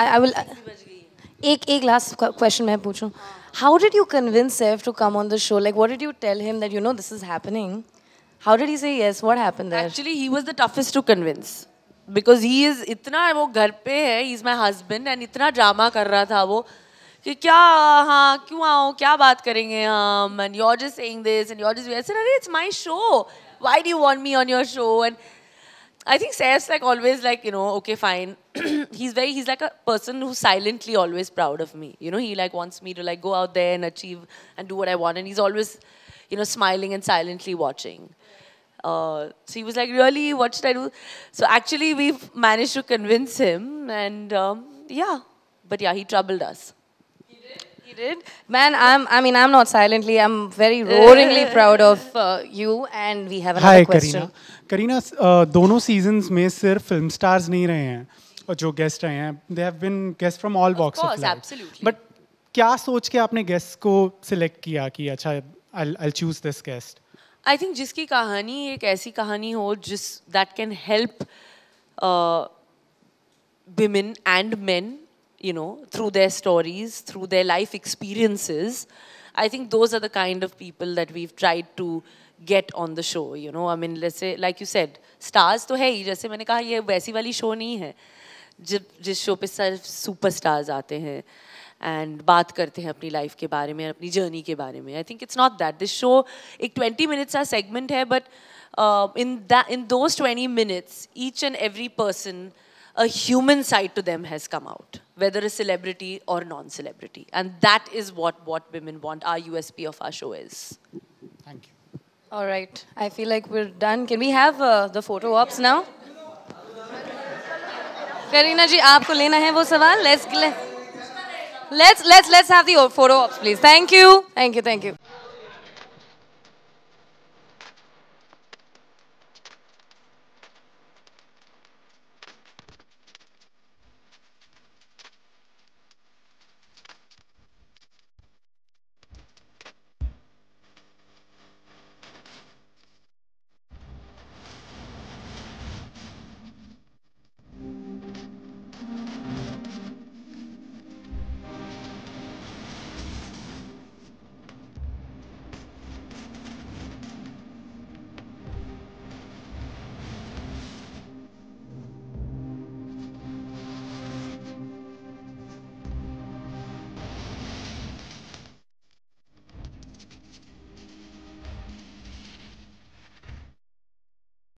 I will एक एक last question मैं पूछूं how did you convince Saif to come on the show like what did you tell him that you know this is happening how did he say yes what happened there actually he was the toughest to convince because he is इतना वो घर पे है he is my husband and इतना drama कर रहा था वो कि क्या हाँ क्यों आओ क्या बात करेंगे हम and are just saying this and are just saying अरे it's my show why do want me on your show and I think Saif's like always like you know okay fine he's very he's like a person who's silently always proud of me. You know, he like wants me to like go out there and achieve and do what I want, and he's always, you know, smiling and silently watching. Uh, so he was like, really, what should I do? So actually, we've managed to convince him, and um, yeah, but yeah, he troubled us. He did. He did. Man, I'm. I mean, I'm not silently. I'm very roaringly proud of uh, you, and we have another Hi, question. Hi, Karina. Kareena uh, दोनों seasons में सिर्फ film stars नहीं रहे हैं जो guest आए हैं they have been guest from all walks of life absolutely but क्या सोच के आपने गेस्ट को सिलेक्ट किया कि अच्छा I I choose this guest I think जिसकी कहानी एक ऐसी कहानी हो जिस that can help women and men you know through their stories through their life experiences I think those are the kind of people that we tried to get on the show you know I mean जैसे like you said stars तो है ही जैसे मैंने कहा ये वैसी वाली show नहीं है जब जिस शो पे सिर्फ सुपरस्टार्स आते हैं एंड बात करते हैं अपनी लाइफ के बारे में अपनी जर्नी के बारे में I think it's not that this show एक ट्वेंटी मिनट्स का सेगमेंट है but in in those twenty minutes each and every person a human side to them has come out, whether a celebrity or non-celebrity. And that is what What Women Want, our USP of our show is. Thank you. All right. I feel like we're done. Can we have uh, the photo ops now? Kareena ji आपको लेना है वो सवाल let's let's let's let's have the photo ops please thank you thank you thank you